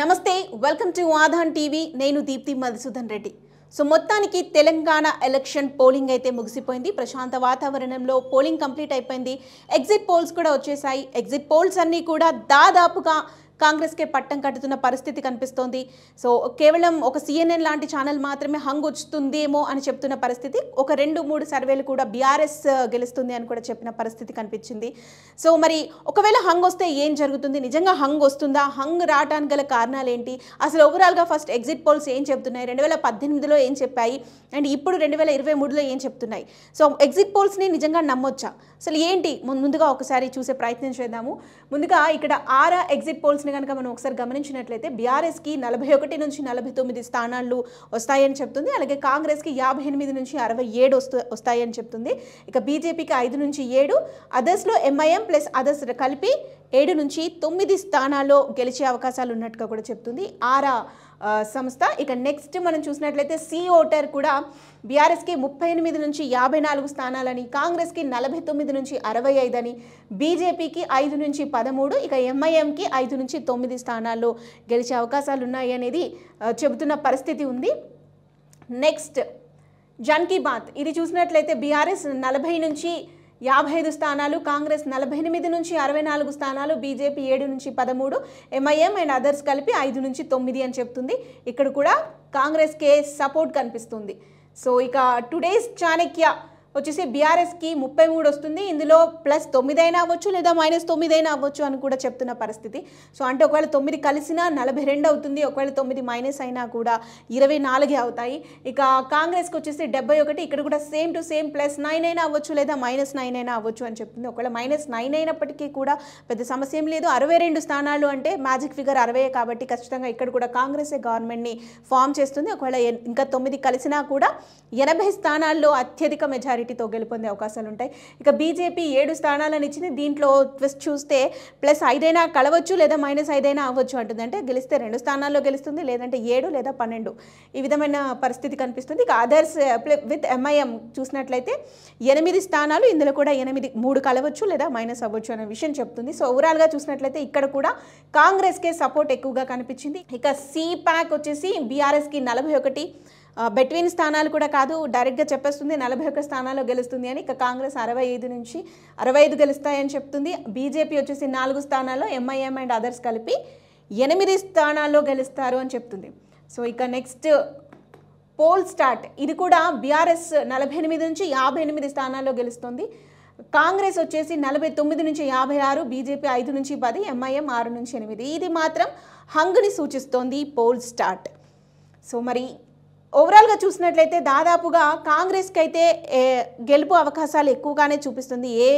నమస్తే welcome to ఆధాన్ TV నేను Deepti Madhusudan Reddy so మొత్తానికి తెలంగాణ ఎలక్షన్ పోలింగ్ అయితే ముగిసిపోయింది ప్రశాంత వాతావరణంలో పోలింగ్ కంప్లీట్ అయిపోయింది ఎగ్జిట్ పోల్స్ కూడా వచ్చేసాయి ఎగ్జిట్ పోల్స్ అన్నీ కూడా దాదాపుగా కాంగ్రెస్కే పట్టం కట్టుతున్న పరిస్థితి కనిపిస్తోంది సో కేవలం ఒక సిఎన్ఎన్ లాంటి ఛానల్ మాత్రమే హంగ్ వచ్చుతుందేమో అని చెప్తున్న పరిస్థితి ఒక రెండు మూడు సర్వేలు కూడా బీఆర్ఎస్ గెలుస్తుంది అని కూడా చెప్పిన పరిస్థితి కనిపించింది సో మరి ఒకవేళ హంగ్ వస్తే ఏం జరుగుతుంది నిజంగా హంగ్ వస్తుందా హంగ్ రావడానికి గల కారణాలు ఏంటి అసలు ఓవరాల్గా ఫస్ట్ ఎగ్జిట్ పోల్స్ ఏం చెప్తున్నాయి రెండు వేల పద్దెనిమిదిలో ఏం చెప్పాయి అండ్ ఇప్పుడు రెండు వేల ఇరవై మూడులో ఏం చెప్తున్నాయి సో ఎగ్జిట్ పోల్స్ని నిజంగా నమ్మొచ్చా అసలు ఏంటి ముందుగా ఒకసారి చూసే ప్రయత్నం చేద్దాము ముందుగా ఇక్కడ ఆరా ఎగ్జిట్ పోల్స్ రిజల్ట్స్ని కనుక మనం ఒకసారి గమనించినట్లయితే బీఆర్ఎస్కి నలభై ఒకటి నుంచి నలభై తొమ్మిది స్థానాలు వస్తాయని చెప్తుంది అలాగే కాంగ్రెస్కి యాభై ఎనిమిది నుంచి అరవై ఏడు వస్తూ వస్తాయని చెప్తుంది ఇక బీజేపీకి ఐదు నుంచి ఏడు అదర్స్లో ఎంఐఎం ప్లస్ అదర్స్ కలిపి ఏడు నుంచి తొమ్మిది స్థానాల్లో గెలిచే అవకాశాలు ఉన్నట్టుగా కూడా చెప్తుంది ఆరా సంస్థ ఇక నెక్స్ట్ మనం చూసినట్లయితే సి ఓటర్ e కూడా బీఆర్ఎస్కి ముప్పై ఎనిమిది నుంచి యాభై నాలుగు స్థానాలని కాంగ్రెస్కి నలభై తొమ్మిది నుంచి అరవై ఐదని బీజేపీకి ఐదు నుంచి పదమూడు ఇక ఎంఐఎంకి ఐదు నుంచి తొమ్మిది స్థానాల్లో గెలిచే అవకాశాలు ఉన్నాయి అనేది చెబుతున్న పరిస్థితి ఉంది నెక్స్ట్ జన్కీ బాత్ ఇది చూసినట్లయితే బీఆర్ఎస్ నలభై నుంచి యాభై ఐదు స్థానాలు కాంగ్రెస్ నలభై ఎనిమిది నుంచి అరవై నాలుగు స్థానాలు బీజేపీ ఏడు నుంచి పదమూడు ఎంఐఎం అండ్ అదర్స్ కలిపి ఐదు నుంచి తొమ్మిది అని చెప్తుంది ఇక్కడ కూడా కాంగ్రెస్కే సపోర్ట్ కనిపిస్తుంది సో ఇక టుడేస్ చాణక్య వచ్చేసి బీఆర్ఎస్కి ముప్పై మూడు వస్తుంది ఇందులో ప్లస్ తొమ్మిది అయినా అవ్వచ్చు లేదా మైనస్ తొమ్మిది అయినా అవ్వచ్చు అని కూడా చెప్తున్న పరిస్థితి సో అంటే ఒకవేళ తొమ్మిది కలిసినా నలభై రెండు అవుతుంది ఒకవేళ తొమ్మిది మైనస్ అయినా కూడా ఇరవై నాలుగే అవుతాయి ఇక కాంగ్రెస్కి వచ్చేసి డెబ్బై ఒకటి ఇక్కడ కూడా same to same plus nine అయినా అవ్వచ్చు లేదా మైనస్ నైన్ అయినా అవ్వచ్చు అని చెప్తుంది ఒకవేళ మైనస్ నైన్ అయినప్పటికీ కూడా పెద్ద సమస్య ఏం లేదు అరవై రెండు స్థానాలు అంటే మ్యాజిక్ ఫిగర్ అరవై కాబట్టి ఖచ్చితంగా ఇక్కడ కూడా కాంగ్రెసే గవర్నమెంట్ని ఫామ్ చేస్తుంది ఒకవేళ ఇంకా తొమ్మిది కలిసినా కూడా ఎనభై స్థానాల్లో అత్యధిక మెజారిటీ మెజారిటీతో గెలుపొందే అవకాశాలు ఉంటాయి ఇక బీజేపీ ఏడు స్థానాలను ఇచ్చింది దీంట్లో ట్విస్ట్ చూస్తే ప్లస్ ఐదైనా కలవచ్చు లేదా మైనస్ ఐదైనా అవ్వచ్చు అంటుంది అంటే గెలిస్తే రెండు స్థానాల్లో గెలుస్తుంది లేదంటే ఏడు లేదా పన్నెండు ఈ విధమైన పరిస్థితి కనిపిస్తుంది ఇక అదర్స్ విత్ ఎంఐఎం చూసినట్లయితే ఎనిమిది స్థానాలు ఇందులో కూడా ఎనిమిది మూడు కలవచ్చు లేదా మైనస్ అవ్వచ్చు అనే విషయం చెప్తుంది సో ఓవరాల్గా చూసినట్లయితే ఇక్కడ కూడా కాంగ్రెస్కే సపోర్ట్ ఎక్కువగా కనిపించింది ఇక సిపాక్ వచ్చేసి బీఆర్ఎస్కి నలభై ఒకటి బెట్వీన్ స్థానాలు కూడా కాదు డైరెక్ట్గా చెప్పేస్తుంది నలభై ఒక్క స్థానాల్లో గెలుస్తుంది అని ఇక కాంగ్రెస్ అరవై ఐదు నుంచి అరవై ఐదు గెలుస్తాయని చెప్తుంది బీజేపీ వచ్చేసి నాలుగు స్థానాల్లో ఎంఐఎం అండ్ అదర్స్ కలిపి ఎనిమిది స్థానాల్లో గెలుస్తారు అని చెప్తుంది సో ఇక నెక్స్ట్ పోల్ స్టార్ట్ ఇది కూడా బీఆర్ఎస్ నలభై ఎనిమిది నుంచి యాభై ఎనిమిది స్థానాల్లో గెలుస్తుంది కాంగ్రెస్ వచ్చేసి నలభై తొమ్మిది నుంచి యాభై ఆరు బీజేపీ ఐదు నుంచి పది ఎంఐఎం ఆరు నుంచి ఎనిమిది ఇది మాత్రం హంగుని సూచిస్తోంది పోల్ స్టార్ట్ సో మరి ఓవరాల్గా చూసినట్లయితే దాదాపుగా కాంగ్రెస్కి అయితే గెలుపు అవకాశాలు ఎక్కువగానే చూపిస్తుంది ఏ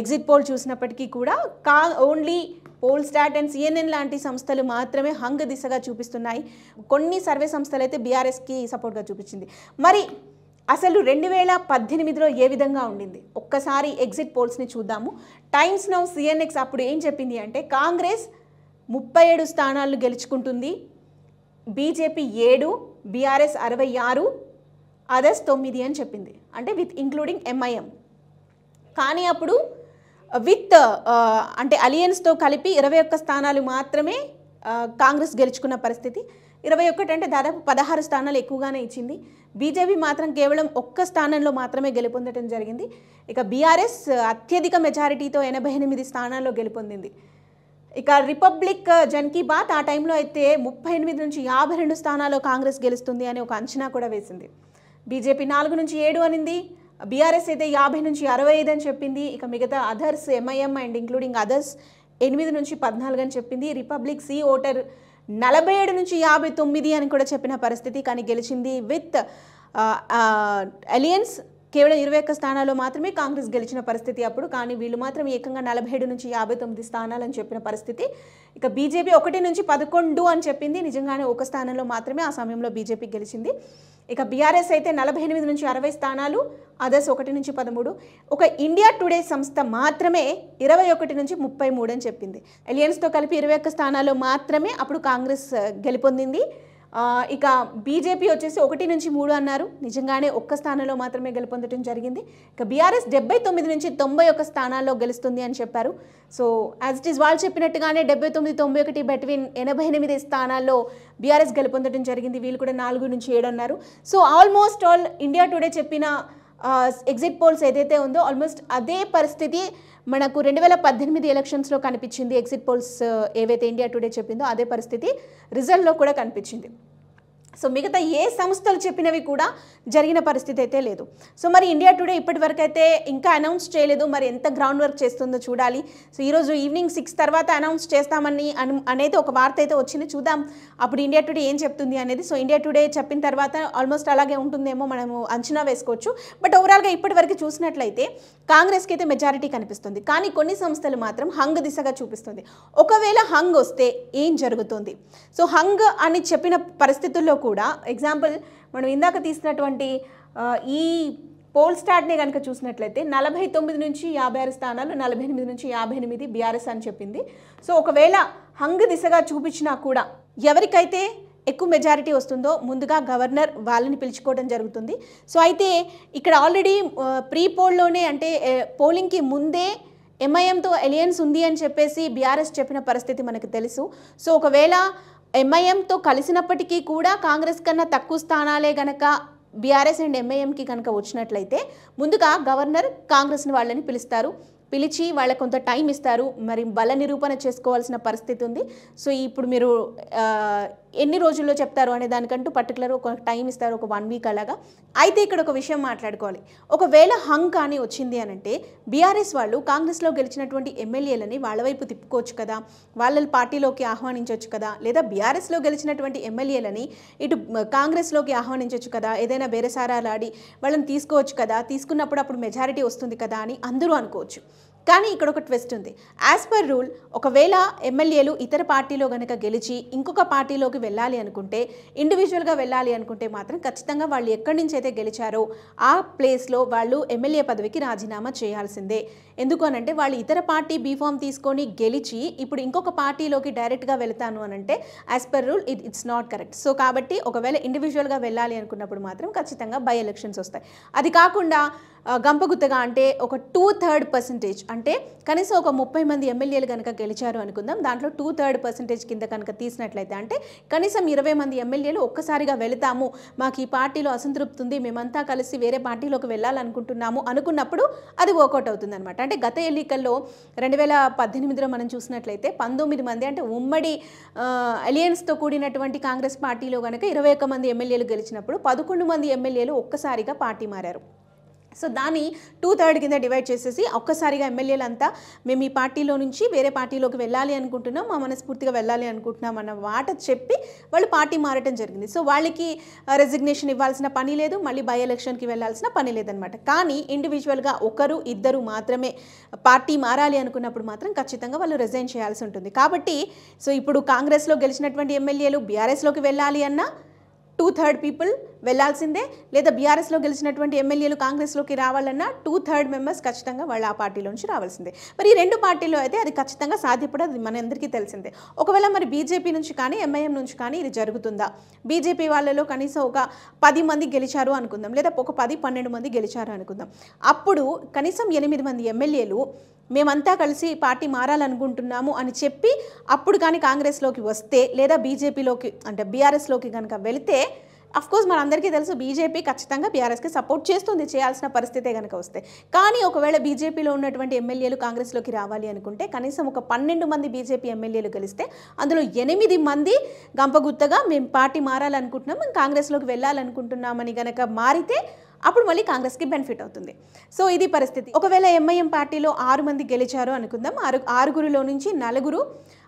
ఎగ్జిట్ పోల్ చూసినప్పటికీ కూడా కా only poll stat and CNN లాంటి సంస్థలు మాత్రమే హంగ్ దిశగా చూపిస్తున్నాయి కొన్ని సర్వే సంస్థలు అయితే బీఆర్ఎస్కి సపోర్ట్గా చూపించింది మరి అసలు రెండు వేల పద్దెనిమిదిలో ఏ విధంగా ఉండింది ఒక్కసారి ఎగ్జిట్ పోల్స్ని చూద్దాము టైమ్స్ నౌ సిఎన్ఎక్స్ అప్పుడు ఏం చెప్పింది అంటే కాంగ్రెస్ ముప్పై ఏడు స్థానాలు గెలుచుకుంటుంది బీజేపీ ఏడు బీఆర్ఎస్ అరవై ఆరు అదర్స్ తొమ్మిది అని చెప్పింది అంటే విత్ ఇంక్లూడింగ్ ఎంఐఎం కానీ అప్పుడు విత్ uh, uh, అంటే అలియన్స్తో కలిపి ఇరవై ఒక్క స్థానాలు మాత్రమే uh, కాంగ్రెస్ గెలుచుకున్న పరిస్థితి ఇరవై ఒకటి అంటే దాదాపు పదహారు స్థానాలు ఎక్కువగానే ఇచ్చింది బీజేపీ మాత్రం కేవలం ఒక్క స్థానంలో మాత్రమే గెలుపొందడం జరిగింది ఇక బీఆర్ఎస్ అత్యధిక మెజారిటీతో ఎనభై ఎనిమిది స్థానాల్లో గెలుపొందింది ఇక రిపబ్లిక్ జన్ కీ బాత్ ఆ టైంలో అయితే ముప్పై ఎనిమిది నుంచి యాభై రెండు స్థానాల్లో కాంగ్రెస్ గెలుస్తుంది అని ఒక అంచనా కూడా వేసింది బీజేపీ నాలుగు నుంచి ఏడు అనింది బీఆర్ఎస్ అయితే యాభై నుంచి అరవై ఐదు అని చెప్పింది ఇక మిగతా others MIM and including others ఎనిమిది నుంచి పద్నాలుగు అని చెప్పింది రిపబ్లిక్ సి ఓటర్ నలభై ఏడు నుంచి యాభై తొమ్మిది అని కూడా చెప్పిన పరిస్థితి కానీ గెలిచింది విత్ అలియన్స్ కేవలం ఇరవై ఒక్క స్థానాల్లో మాత్రమే కాంగ్రెస్ గెలిచిన పరిస్థితి అప్పుడు కానీ వీళ్ళు మాత్రం ఏకంగా నలభై ఏడు నుంచి యాభై తొమ్మిది అని చెప్పిన పరిస్థితి ఇక బీజేపీ ఒకటి నుంచి పదకొండు అని చెప్పింది నిజంగానే ఒక స్థానంలో మాత్రమే ఆ సమయంలో బీజేపీ గెలిచింది ఇక బీఆర్ఎస్ అయితే నలభై ఎనిమిది నుంచి అరవై స్థానాలు అదర్స్ ఒకటి నుంచి పదమూడు ఒక ఇండియా టుడే సంస్థ మాత్రమే ఇరవై ఒకటి నుంచి ముప్పై మూడు అని చెప్పింది అలియన్స్తో కలిపి ఇరవై ఒక్క స్థానాల్లో మాత్రమే అప్పుడు కాంగ్రెస్ గెలుపొందింది ఇక బీజేపీ వచ్చేసి ఒకటి నుంచి మూడు అన్నారు నిజంగానే ఒక్క స్థానంలో మాత్రమే గెలుపొందడం జరిగింది ఇక బీఆర్ఎస్ డెబ్బై తొమ్మిది నుంచి తొంభై ఒక స్థానాల్లో గెలుస్తుంది అని చెప్పారు సో యాజ్ ఇట్ ఈస్ వాళ్ళు చెప్పినట్టుగానే డెబ్బై తొమ్మిది తొంభై ఒకటి బెట్వీన్ ఎనభై ఎనిమిది స్థానాల్లో బీఆర్ఎస్ గెలుపొందడం జరిగింది వీళ్ళు కూడా నాలుగు నుంచి ఏడు అన్నారు so almost all India Today చెప్పిన ఎగ్జిట్ పోల్స్ ఏదైతే ఉందో ఆల్మోస్ట్ అదే పరిస్థితి మనకు రెండు వేల పద్దెనిమిది ఎలక్షన్స్లో కనిపించింది ఎగ్జిట్ పోల్స్ ఏవైతే ఇండియా టుడే చెప్పిందో అదే పరిస్థితి రిజల్ట్లో కూడా కనిపించింది సో మిగతా ఏ సంస్థలు చెప్పినవి కూడా జరిగిన పరిస్థితి అయితే లేదు సో మరి ఇండియా టుడే ఇప్పటి వరకు అయితే ఇంకా అనౌన్స్ చేయలేదు మరి ఎంత గ్రౌండ్ వర్క్ చేస్తుందో చూడాలి సో ఈరోజు ఈవినింగ్ సిక్స్ తర్వాత అనౌన్స్ చేస్తామని అనేది ఒక వార్త అయితే వచ్చింది చూద్దాం అప్పుడు ఇండియా టుడే ఏం చెప్తుంది అనేది సో ఇండియా టుడే చెప్పిన తర్వాత ఆల్మోస్ట్ అలాగే ఉంటుందేమో మనము అంచనా వేసుకోవచ్చు బట్ ఓవరాల్గా ఇప్పటి వరకు చూసినట్లయితే కాంగ్రెస్కి అయితే మెజారిటీ కనిపిస్తుంది కానీ కొన్ని సంస్థలు మాత్రం హంగ్ దిశగా చూపిస్తుంది ఒకవేళ హంగ్ వస్తే ఏం జరుగుతుంది సో హంగ్ అని చెప్పిన పరిస్థితుల్లో కూడా ఎగ్జాంపుల్ మనం ఇందాక తీసినటువంటి ఈ పోల్ స్టార్ట్నే కనుక చూసినట్లయితే నలభై తొమ్మిది నుంచి యాభై ఆరు స్థానాలు నలభై ఎనిమిది నుంచి యాభై ఎనిమిది బీఆర్ఎస్ అని చెప్పింది సో ఒకవేళ హంగ్ దిశగా చూపించినా కూడా ఎవరికైతే ఎక్కువ మెజారిటీ వస్తుందో ముందుగా గవర్నర్ వాళ్ళని పిలుచుకోవడం జరుగుతుంది సో అయితే ఇక్కడ ఆల్రెడీ ప్రీ పోల్లోనే అంటే పోలింగ్కి ముందే ఎంఐఎంతో ఎలియన్స్ ఉంది అని చెప్పేసి బీఆర్ఎస్ చెప్పిన పరిస్థితి మనకు తెలుసు సో ఒకవేళ ఎంఐఎంతో కలిసినప్పటికీ కూడా కాంగ్రెస్ కన్నా తక్కువ స్థానాలే గనక బీఆర్ఎస్ అండ్ ఎంఐఎంకి కనుక వచ్చినట్లయితే ముందుగా గవర్నర్ కాంగ్రెస్ని వాళ్ళని పిలుస్తారు పిలిచి వాళ్ళ కొంత టైం ఇస్తారు మరి బల నిరూపణ చేసుకోవాల్సిన పరిస్థితి ఉంది సో ఇప్పుడు మీరు ఎన్ని రోజుల్లో చెప్తారు అనే దానికంటూ పర్టికులర్ ఒక టైం ఇస్తారు ఒక వన్ వీక్ అలాగా అయితే ఇక్కడ ఒక విషయం మాట్లాడుకోవాలి ఒకవేళ హంగ్ కానీ వచ్చింది అని అంటే బీఆర్ఎస్ వాళ్ళు కాంగ్రెస్లో గెలిచినటువంటి ఎమ్మెల్యేలని వాళ్ళ వైపు తిప్పుకోవచ్చు కదా వాళ్ళ పార్టీలోకి ఆహ్వానించవచ్చు కదా లేదా బీఆర్ఎస్లో గెలిచినటువంటి ఎమ్మెల్యేలని ఇటు కాంగ్రెస్లోకి ఆహ్వానించవచ్చు కదా ఏదైనా బేరసారాలు ఆడి వాళ్ళని తీసుకోవచ్చు కదా తీసుకున్నప్పుడు అప్పుడు మెజారిటీ వస్తుంది కదా అని అందరూ అనుకోవచ్చు కానీ ఇక్కడ ఒక ట్విస్ట్ ఉంది యాజ్ పర్ రూల్ ఒకవేళ ఎమ్మెల్యేలు ఇతర పార్టీలో కనుక గెలిచి ఇంకొక పార్టీలోకి వెళ్ళాలి అనుకుంటే ఇండివిజువల్గా వెళ్ళాలి అనుకుంటే మాత్రం ఖచ్చితంగా వాళ్ళు ఎక్కడి నుంచి అయితే గెలిచారో ఆ ప్లేస్లో వాళ్ళు ఎమ్మెల్యే పదవికి రాజీనామా చేయాల్సిందే ఎందుకు అనంటే వాళ్ళు ఇతర పార్టీ బీఫామ్ తీసుకొని గెలిచి ఇప్పుడు ఇంకొక పార్టీలోకి డైరెక్ట్గా వెళ్తాను అనంటే as per rule it it's not correct so కాబట్టి ఒకవేళ ఇండివిజువల్గా వెళ్ళాలి అనుకున్నప్పుడు మాత్రం ఖచ్చితంగా బై ఎలక్షన్స్ వస్తాయి అది కాకుండా గంపగుత్తగా అంటే ఒక టూ థర్డ్ పర్సంటేజ్ అంటే కనీసం ఒక ముప్పై మంది ఎమ్మెల్యేలు కనుక గెలిచారు అనుకుందాం దాంట్లో టూ థర్డ్ పర్సెంటేజ్ కింద కనుక తీసినట్లయితే అంటే కనీసం ఇరవై మంది ఎమ్మెల్యేలు ఒక్కసారిగా వెళతాము మాకు ఈ పార్టీలో అసంతృప్తి ఉంది మేమంతా కలిసి వేరే పార్టీలోకి వెళ్ళాలనుకుంటున్నాము అనుకున్నప్పుడు అది వర్కౌట్ అవుతుంది అనమాట అంటే గత ఎన్నికల్లో రెండు వేల పద్దెనిమిదిలో మనం చూసినట్లయితే పంతొమ్మిది మంది అంటే ఉమ్మడి అలియన్స్తో కూడినటువంటి కాంగ్రెస్ పార్టీలో కనుక ఇరవై మంది ఎమ్మెల్యేలు గెలిచినప్పుడు పదకొండు మంది ఎమ్మెల్యేలు ఒక్కసారిగా పార్టీ మారారు సో దాన్ని టూ థర్డ్ కింద డివైడ్ చేసేసి ఒక్కసారిగా ఎమ్మెల్యేలంతా మేము ఈ పార్టీలో నుంచి వేరే పార్టీలోకి వెళ్ళాలి అనుకుంటున్నాం మా మనస్ఫూర్తిగా వెళ్ళాలి అనుకుంటున్నాం అన్న మాట చెప్పి వాళ్ళు పార్టీ మారటం జరిగింది సో వాళ్ళకి రెసిగ్నేషన్ ఇవ్వాల్సిన పని లేదు మళ్ళీ బై ఎలక్షన్కి వెళ్ళాల్సిన పని లేదనమాట కానీ ఇండివిజువల్గా ఒకరు ఇద్దరు మాత్రమే పార్టీ మారాలి అనుకున్నప్పుడు మాత్రం ఖచ్చితంగా వాళ్ళు రిజైన్ చేయాల్సి ఉంటుంది కాబట్టి సో ఇప్పుడు కాంగ్రెస్లో గెలిచినటువంటి ఎమ్మెల్యేలు బీఆర్ఎస్లోకి వెళ్ళాలి అన్నా టూ థర్డ్ పీపుల్ వెళ్లాల్సిందే లేదా బీఆర్ఎస్లో గెలిచినటువంటి ఎమ్మెల్యేలు కాంగ్రెస్లోకి రావాలన్నా టూ థర్డ్ మెంబర్స్ ఖచ్చితంగా వాళ్ళు ఆ పార్టీలో నుంచి రావాల్సిందే మరి ఈ రెండు పార్టీలో అయితే అది ఖచ్చితంగా సాధ్యపడదు అది మన అందరికీ తెలిసిందే ఒకవేళ మరి బీజేపీ నుంచి కానీ ఎంఐఎం నుంచి కానీ ఇది జరుగుతుందా బీజేపీ వాళ్ళలో కనీసం ఒక పది మంది గెలిచారు అనుకుందాం లేదా ఒక పది పన్నెండు మంది గెలిచారు అనుకుందాం అప్పుడు కనీసం ఎనిమిది మంది ఎమ్మెల్యేలు మేమంతా కలిసి పార్టీ మారాలనుకుంటున్నాము అని చెప్పి అప్పుడు కానీ కాంగ్రెస్లోకి వస్తే లేదా బీజేపీలోకి అంటే బీఆర్ఎస్లోకి కనుక వెళితే అఫ్ కోర్స్ మనందరికీ తెలుసు బీజేపీ ఖచ్చితంగా బీఆర్ఎస్కి సపోర్ట్ చేస్తుంది చేయాల్సిన పరిస్థితే కనుక వస్తే కానీ ఒకవేళ బీజేపీలో ఉన్నటువంటి ఎమ్మెల్యేలు కాంగ్రెస్లోకి రావాలి అనుకుంటే కనీసం ఒక పన్నెండు మంది బీజేపీ ఎమ్మెల్యేలు గెలిస్తే అందులో ఎనిమిది మంది గంపగుత్తగా మేము పార్టీ మారాలనుకుంటున్నాం మేము కాంగ్రెస్లోకి వెళ్ళాలనుకుంటున్నామని కనుక మారితే అప్పుడు మళ్ళీ కాంగ్రెస్కి బెనిఫిట్ అవుతుంది సో ఇది పరిస్థితి ఒకవేళ ఎంఐఎం పార్టీలో ఆరు మంది గెలిచారు అనుకుందాం ఆరు ఆరుగురిలో నుంచి నలుగురు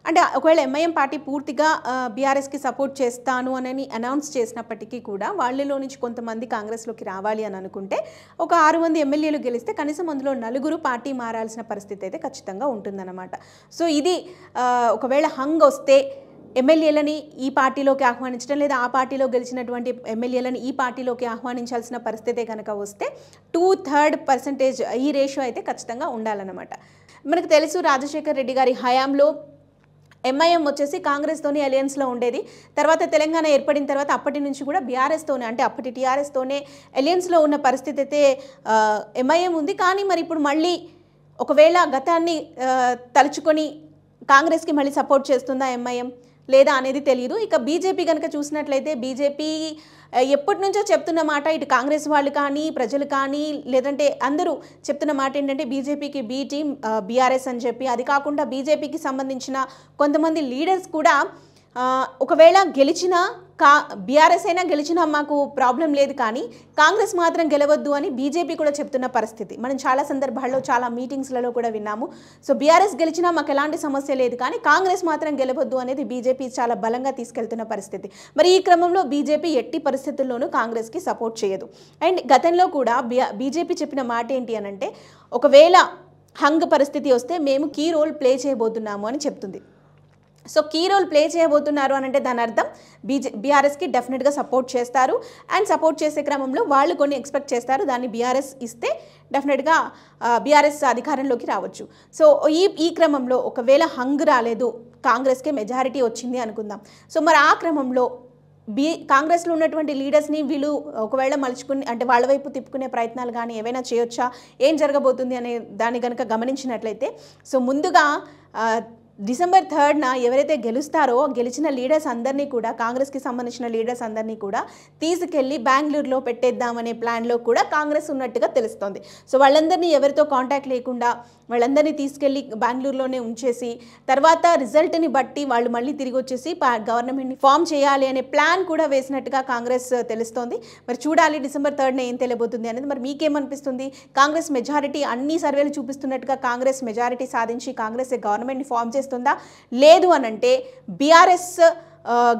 అంటే ఒకవేళ ఎంఐఎం పార్టీ పూర్తిగా బీఆర్ఎస్కి సపోర్ట్ చేస్తాను అని అనౌన్స్ చేసినప్పటికీ కూడా వాళ్ళలో నుంచి కొంతమంది కాంగ్రెస్లోకి రావాలి అని అనుకుంటే ఒక ఆరు మంది ఎమ్మెల్యేలు గెలిస్తే కనీసం అందులో నలుగురు పార్టీ మారాల్సిన పరిస్థితి అయితే ఖచ్చితంగా ఉంటుందన్నమాట సో ఇది ఒకవేళ హంగ్ వస్తే ఎమ్మెల్యేలని ఈ పార్టీలోకి ఆహ్వానించడం లేదా ఆ పార్టీలో గెలిచినటువంటి ఎమ్మెల్యేలను ఈ పార్టీలోకి ఆహ్వానించాల్సిన పరిస్థితే కనుక వస్తే టూ థర్డ్ పర్సంటేజ్ ఈ రేషియో అయితే ఖచ్చితంగా ఉండాలన్నమాట మనకు తెలుసు రాజశేఖర్ రెడ్డి గారి హయాంలో ఎంఐఎం వచ్చేసి కాంగ్రెస్తోనే అలయన్స్లో ఉండేది తర్వాత తెలంగాణ ఏర్పడిన తర్వాత అప్పటి నుంచి కూడా బీఆర్ఎస్తోనే అంటే అప్పటి టీఆర్ఎస్తోనే అలయన్స్లో ఉన్న పరిస్థితి అయితే ఎంఐఎం ఉంది కానీ మరి ఇప్పుడు మళ్ళీ ఒకవేళ గతాన్ని తలుచుకొని కాంగ్రెస్కి మళ్ళీ సపోర్ట్ చేస్తుందా ఎంఐఎం లేదా అనేది తెలియదు ఇక బీజేపీ కనుక చూసినట్లయితే బీజేపీ ఎప్పటి నుంచో చెప్తున్న మాట ఇటు కాంగ్రెస్ వాళ్ళు కానీ ప్రజలు కానీ లేదంటే అందరూ చెప్తున్న మాట ఏంటంటే బీజేపీకి బీ టీమ్ బీఆర్ఎస్ అని చెప్పి అది కాకుండా బీజేపీకి సంబంధించిన కొంతమంది లీడర్స్ కూడా ఒకవేళ గెలిచినా కా బీఆర్ఎస్ అయినా గెలిచినా మాకు ప్రాబ్లం లేదు కానీ కాంగ్రెస్ మాత్రం గెలవద్దు అని బీజేపీ కూడా చెప్తున్న పరిస్థితి మనం చాలా సందర్భాల్లో చాలా మీటింగ్స్లలో కూడా విన్నాము సో బీఆర్ఎస్ గెలిచినా మాకు ఎలాంటి సమస్య లేదు కానీ కాంగ్రెస్ మాత్రం గెలవద్దు అనేది బీజేపీ చాలా బలంగా తీసుకెళ్తున్న పరిస్థితి మరి ఈ క్రమంలో బీజేపీ ఎట్టి పరిస్థితుల్లోనూ కాంగ్రెస్కి సపోర్ట్ చేయదు అండ్ గతంలో కూడా బీజేపీ చెప్పిన మాట ఏంటి అనంటే ఒకవేళ హంగ్ పరిస్థితి వస్తే మేము కీ రోల్ ప్లే చేయబోతున్నాము అని చెప్తుంది సో కీ రోల్ ప్లే చేయబోతున్నారు అని అంటే దాని అర్థం బీజే బీఆర్ఎస్కి డెఫినెట్గా సపోర్ట్ చేస్తారు అండ్ సపోర్ట్ చేసే క్రమంలో వాళ్ళు కొన్ని ఎక్స్పెక్ట్ చేస్తారు దాన్ని బీఆర్ఎస్ ఇస్తే డెఫినెట్గా బీఆర్ఎస్ అధికారంలోకి రావచ్చు సో ఈ ఈ క్రమంలో ఒకవేళ హంగ్ రాలేదు కాంగ్రెస్కే మెజారిటీ వచ్చింది అనుకుందాం సో మరి ఆ క్రమంలో బీ కాంగ్రెస్లో ఉన్నటువంటి లీడర్స్ని వీళ్ళు ఒకవేళ మలుచుకుని అంటే వాళ్ళ వైపు తిప్పుకునే ప్రయత్నాలు కానీ ఏవైనా చేయొచ్చా ఏం జరగబోతుంది అనే దాన్ని కనుక గమనించినట్లయితే సో ముందుగా డిసెంబర్ థర్డ్న ఎవరైతే గెలుస్తారో గెలిచిన లీడర్స్ అందరినీ కూడా కాంగ్రెస్కి సంబంధించిన లీడర్స్ అందరినీ కూడా తీసుకెళ్లి బెంగళూరులో పెట్టేద్దామనే ప్లాన్లో కూడా కాంగ్రెస్ ఉన్నట్టుగా తెలుస్తోంది సో వాళ్ళందరినీ ఎవరితో కాంటాక్ట్ లేకుండా వాళ్ళందరినీ తీసుకెళ్లి బెంగళూరులోనే ఉంచేసి తర్వాత రిజల్ట్ని బట్టి వాళ్ళు మళ్ళీ తిరిగి వచ్చేసి గవర్నమెంట్ని ఫామ్ చేయాలి అనే ప్లాన్ కూడా వేసినట్టుగా కాంగ్రెస్ తెలుస్తోంది మరి చూడాలి డిసెంబర్ థర్డ్న ఏం తెలియబోతుంది అనేది మరి మీకేమనిపిస్తుంది కాంగ్రెస్ మెజారిటీ అన్ని సర్వేలు చూపిస్తున్నట్టుగా కాంగ్రెస్ మెజారిటీ సాధించి కాంగ్రెస్ గవర్నమెంట్ని ఫామ్ చేసి చేస్తుందా లేదు అనంటే బీఆర్ఎస్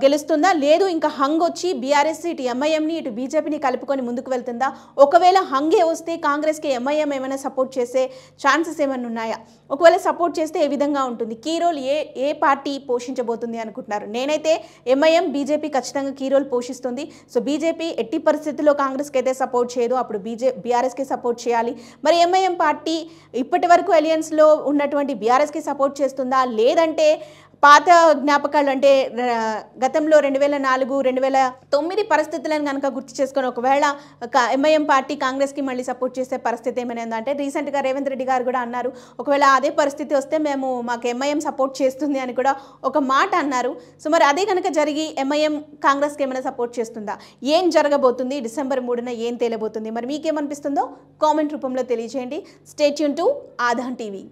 గెలుస్తుందా లేదు ఇంకా హంగ్ వచ్చి బీఆర్ఎస్ ఇటు ఎంఐఎంని ఇటు బీజేపీని కలుపుకొని ముందుకు వెళ్తుందా ఒకవేళ హంగే వస్తే కాంగ్రెస్కి ఎంఐఎం ఏమైనా సపోర్ట్ చేసే ఛాన్సెస్ ఏమైనా ఉన్నాయా ఒకవేళ సపోర్ట్ చేస్తే ఏ విధంగా ఉంటుంది కీ రోల్ ఏ ఏ పార్టీ పోషించబోతుంది అనుకుంటున్నారు నేనైతే ఎంఐఎం బీజేపీ ఖచ్చితంగా కీ రోల్ పోషిస్తుంది సో బీజేపీ ఎట్టి పరిస్థితుల్లో కాంగ్రెస్కి అయితే సపోర్ట్ చేయదు అప్పుడు బీజే బీఆర్ఎస్కి సపోర్ట్ చేయాలి మరి ఎంఐఎం పార్టీ ఇప్పటి వరకు అలియన్స్లో ఉన్నటువంటి బీఆర్ఎస్కి సపోర్ట్ చేస్తుందా లేదంటే పాత జ్ఞాపకాలు అంటే గతంలో రెండు వేల నాలుగు రెండు వేల తొమ్మిది పరిస్థితులను కనుక గుర్తు చేసుకొని ఒకవేళ ఎంఐఎం పార్టీ కాంగ్రెస్కి మళ్ళీ సపోర్ట్ చేసే పరిస్థితి ఏమైనా అంటే రీసెంట్గా రేవంత్ రెడ్డి గారు కూడా అన్నారు ఒకవేళ అదే పరిస్థితి వస్తే మేము మాకు ఎంఐఎం సపోర్ట్ చేస్తుంది అని కూడా ఒక మాట అన్నారు సో మరి అదే కనుక జరిగి ఎంఐఎం కాంగ్రెస్కి ఏమైనా సపోర్ట్ చేస్తుందా ఏం జరగబోతుంది డిసెంబర్ మూడున ఏం తేలబోతుంది మరి మీకేమనిపిస్తుందో కామెంట్ రూపంలో తెలియజేయండి స్టేట్యూన్ టు ఆధాన్ టీవీ